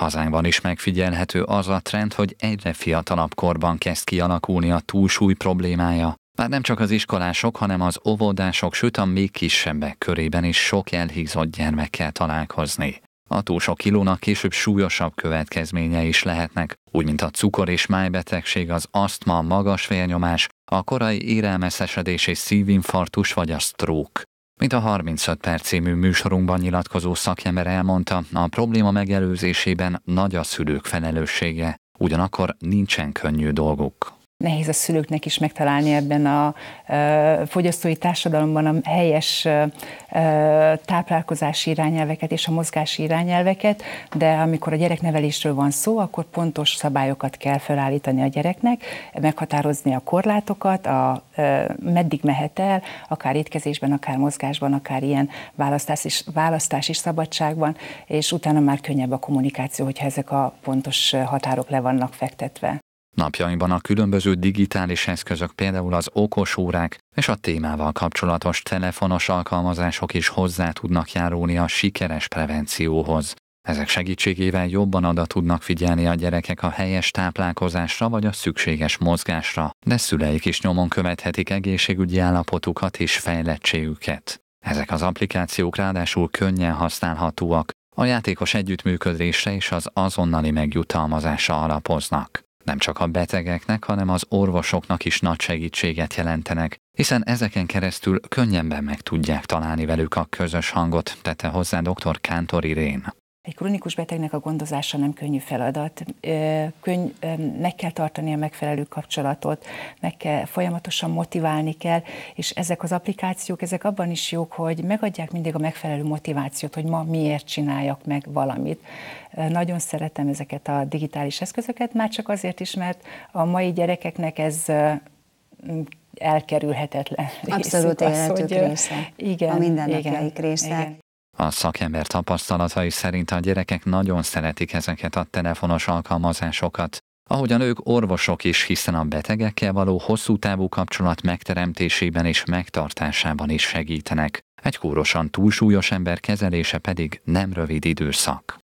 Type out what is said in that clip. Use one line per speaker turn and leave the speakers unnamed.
Hazánkban is megfigyelhető az a trend, hogy egyre fiatalabb korban kezd kialakulni a túlsúly problémája. Már nem csak az iskolások, hanem az óvodások, sőt a még kisebbek körében is sok elhízott gyermekkel találkozni. A túl sok kilónak később súlyosabb következménye is lehetnek, úgy mint a cukor és májbetegség, az asztma, magas vérnyomás, a korai érelmeszesedés és szívinfarktus vagy a stroke. Mint a 35 perc című műsorunkban nyilatkozó szakember elmondta, a probléma megelőzésében nagy a szülők felelőssége, ugyanakkor nincsen könnyű dolguk
nehéz a szülőknek is megtalálni ebben a fogyasztói társadalomban a helyes táplálkozási irányelveket és a mozgási irányelveket, de amikor a gyereknevelésről van szó, akkor pontos szabályokat kell felállítani a gyereknek, meghatározni a korlátokat, a, meddig mehet el, akár étkezésben, akár mozgásban, akár ilyen választás is, választás is szabadságban, és utána már könnyebb a kommunikáció, hogyha ezek a pontos határok le vannak fektetve.
Napjainkban a különböző digitális eszközök, például az okos órák és a témával kapcsolatos telefonos alkalmazások is hozzá tudnak járulni a sikeres prevencióhoz. Ezek segítségével jobban oda tudnak figyelni a gyerekek a helyes táplálkozásra vagy a szükséges mozgásra, de szüleik is nyomon követhetik egészségügyi állapotukat és fejlettségüket. Ezek az applikációk ráadásul könnyen használhatóak, a játékos együttműködésre és az azonnali megjutalmazásra alapoznak nem csak a betegeknek, hanem az orvosoknak is nagy segítséget jelentenek, hiszen ezeken keresztül könnyebben meg tudják találni velük a közös hangot, tette hozzá dr. Kántori Rén.
Egy krónikus betegnek a gondozása nem könnyű feladat. Könny, meg kell tartani a megfelelő kapcsolatot, meg kell folyamatosan motiválni kell, és ezek az applikációk, ezek abban is jók, hogy megadják mindig a megfelelő motivációt, hogy ma miért csináljak meg valamit. Nagyon szeretem ezeket a digitális eszközöket, már csak azért is, mert a mai gyerekeknek ez elkerülhetetlen Abszolút részük, az, hogy, része. Igen, a mindennapjaik része. Igen.
A szakember tapasztalatai szerint a gyerekek nagyon szeretik ezeket a telefonos alkalmazásokat, ahogyan ők orvosok is, hiszen a betegekkel való hosszú távú kapcsolat megteremtésében és megtartásában is segítenek. Egy kórosan túlsúlyos ember kezelése pedig nem rövid időszak.